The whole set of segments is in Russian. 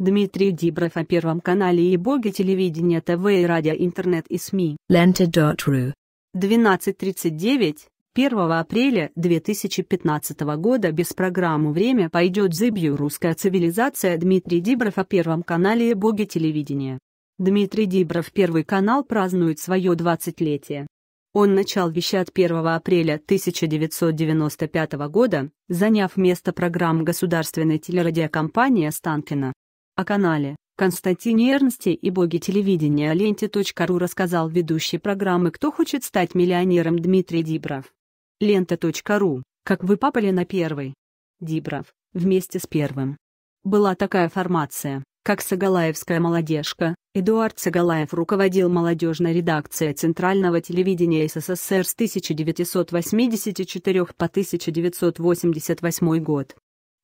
Дмитрий Дибров о Первом канале и Боге телевидения ТВ и радио интернет и СМИ. Lenta.ru 12.39, 1 апреля 2015 года без программы «Время» пойдет зыбью «Русская цивилизация» Дмитрий Дибров о Первом канале и Боге телевидения. Дмитрий Дибров Первый канал празднует свое 20-летие. Он начал вещать 1 апреля 1995 года, заняв место программ государственной телерадиокомпании Останкина. О канале Константине Эрнсте и боге телевидения ленте.ру рассказал ведущий программы «Кто хочет стать миллионером» Дмитрий Дибров. Лента.ру, как вы попали на первый. Дибров, вместе с первым. Была такая формация, как Сагалаевская молодежка, Эдуард Сагалаев руководил молодежной редакцией Центрального телевидения СССР с 1984 по 1988 год.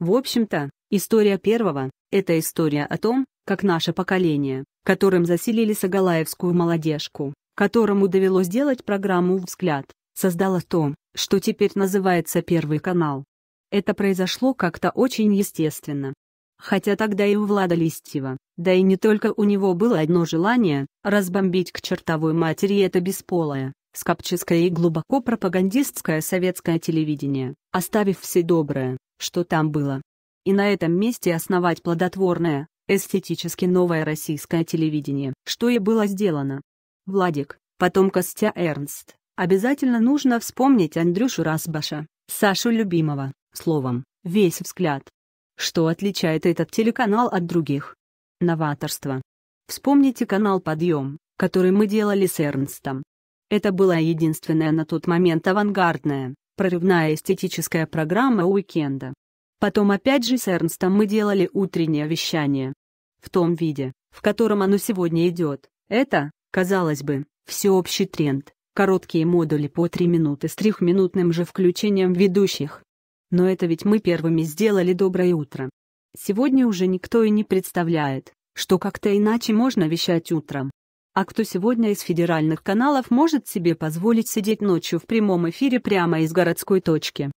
В общем-то, история первого, это история о том, как наше поколение, которым заселили Сагалаевскую молодежку, которому довелось делать программу «Взгляд», создало то, что теперь называется Первый канал. Это произошло как-то очень естественно. Хотя тогда и у Влада Листьева, да и не только у него было одно желание – разбомбить к чертовой матери это бесполое, скопческое и глубоко пропагандистское советское телевидение, оставив все доброе, что там было, и на этом месте основать плодотворное, эстетически новое российское телевидение, что и было сделано. Владик, потом Костя Эрнст, обязательно нужно вспомнить Андрюшу Расбаша, Сашу Любимого, словом, весь взгляд. Что отличает этот телеканал от других? Новаторство. Вспомните канал «Подъем», который мы делали с Эрнстом. Это была единственная на тот момент авангардная, прорывная эстетическая программа уикенда. Потом опять же с Эрнстом мы делали утреннее вещание. В том виде, в котором оно сегодня идет, это, казалось бы, всеобщий тренд. Короткие модули по 3 минуты с трехминутным же включением ведущих. Но это ведь мы первыми сделали «Доброе утро». Сегодня уже никто и не представляет, что как-то иначе можно вещать утром. А кто сегодня из федеральных каналов может себе позволить сидеть ночью в прямом эфире прямо из городской точки?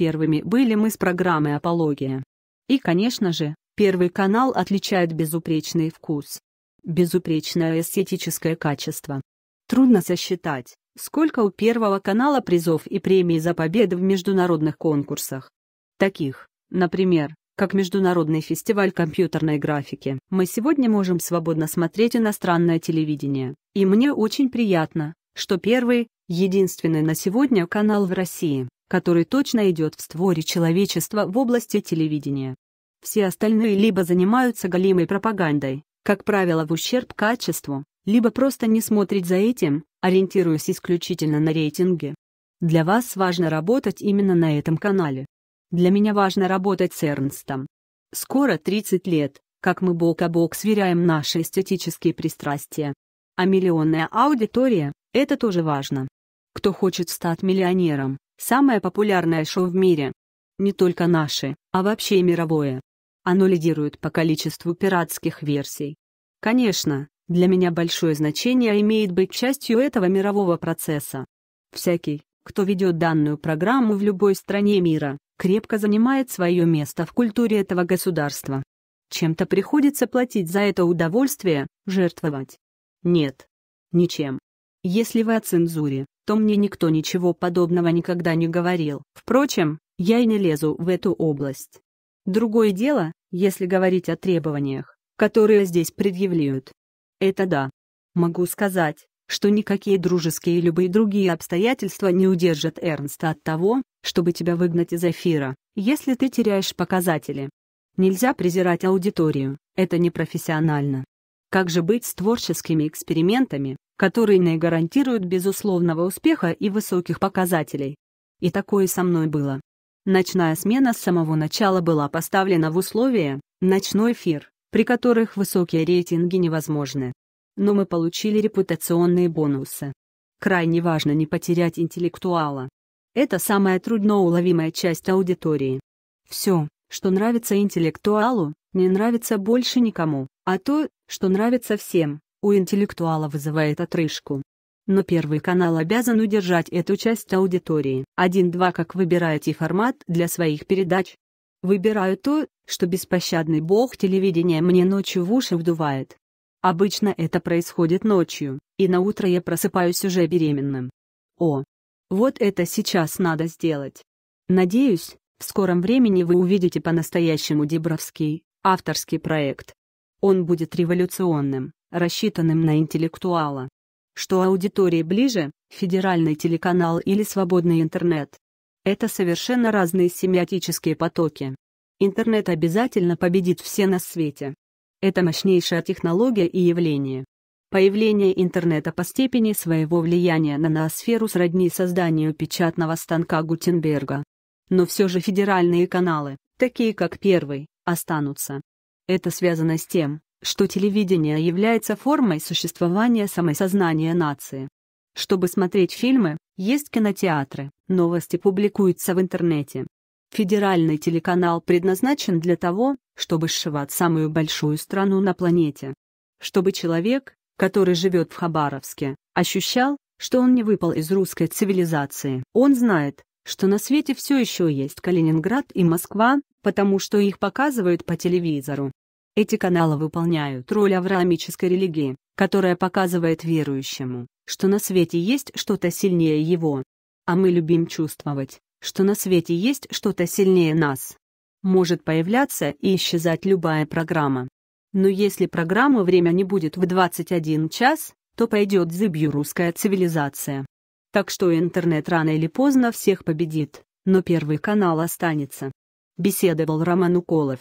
первыми были мы с программой «Апология». И, конечно же, Первый канал отличает безупречный вкус. Безупречное эстетическое качество. Трудно сосчитать, сколько у Первого канала призов и премий за победы в международных конкурсах. Таких, например, как Международный фестиваль компьютерной графики. Мы сегодня можем свободно смотреть иностранное телевидение. И мне очень приятно, что первый, единственный на сегодня канал в России который точно идет в створе человечества в области телевидения. Все остальные либо занимаются голимой пропагандой, как правило в ущерб качеству, либо просто не смотреть за этим, ориентируясь исключительно на рейтинги. Для вас важно работать именно на этом канале. Для меня важно работать с Эрнстом. Скоро 30 лет, как мы бок о бок сверяем наши эстетические пристрастия. А миллионная аудитория – это тоже важно. Кто хочет стать миллионером, Самое популярное шоу в мире. Не только наше, а вообще мировое. Оно лидирует по количеству пиратских версий. Конечно, для меня большое значение имеет быть частью этого мирового процесса. Всякий, кто ведет данную программу в любой стране мира, крепко занимает свое место в культуре этого государства. Чем-то приходится платить за это удовольствие, жертвовать. Нет. Ничем. Если вы о цензуре, что мне никто ничего подобного никогда не говорил. Впрочем, я и не лезу в эту область. Другое дело, если говорить о требованиях, которые здесь предъявляют. Это да. Могу сказать, что никакие дружеские и любые другие обстоятельства не удержат Эрнста от того, чтобы тебя выгнать из эфира, если ты теряешь показатели. Нельзя презирать аудиторию, это непрофессионально. Как же быть с творческими экспериментами, которые не гарантируют безусловного успеха и высоких показателей. И такое со мной было. Ночная смена с самого начала была поставлена в условия «ночной эфир», при которых высокие рейтинги невозможны. Но мы получили репутационные бонусы. Крайне важно не потерять интеллектуала. Это самая трудноуловимая часть аудитории. Все, что нравится интеллектуалу, не нравится больше никому, а то, что нравится всем, у интеллектуала вызывает отрыжку. Но Первый канал обязан удержать эту часть аудитории. 1-2 Как выбираете формат для своих передач? Выбираю то, что беспощадный бог телевидения мне ночью в уши вдувает. Обычно это происходит ночью, и на утро я просыпаюсь уже беременным. О, вот это сейчас надо сделать. Надеюсь, в скором времени вы увидите по-настоящему Дибровский, авторский проект. Он будет революционным рассчитанным на интеллектуала. Что аудитории ближе, федеральный телеканал или свободный интернет. Это совершенно разные семиотические потоки. Интернет обязательно победит все на свете. Это мощнейшая технология и явление. Появление интернета по степени своего влияния на ноосферу сродни созданию печатного станка Гутенберга. Но все же федеральные каналы, такие как первый, останутся. Это связано с тем, что телевидение является формой существования самосознания нации. Чтобы смотреть фильмы, есть кинотеатры, новости публикуются в интернете. Федеральный телеканал предназначен для того, чтобы сшивать самую большую страну на планете. Чтобы человек, который живет в Хабаровске, ощущал, что он не выпал из русской цивилизации. Он знает, что на свете все еще есть Калининград и Москва, потому что их показывают по телевизору. Эти каналы выполняют роль авраамической религии, которая показывает верующему, что на свете есть что-то сильнее его. А мы любим чувствовать, что на свете есть что-то сильнее нас. Может появляться и исчезать любая программа. Но если программа «Время» не будет в 21 час, то пойдет зыбью русская цивилизация. Так что интернет рано или поздно всех победит, но Первый канал останется. Беседовал Роман Уколов.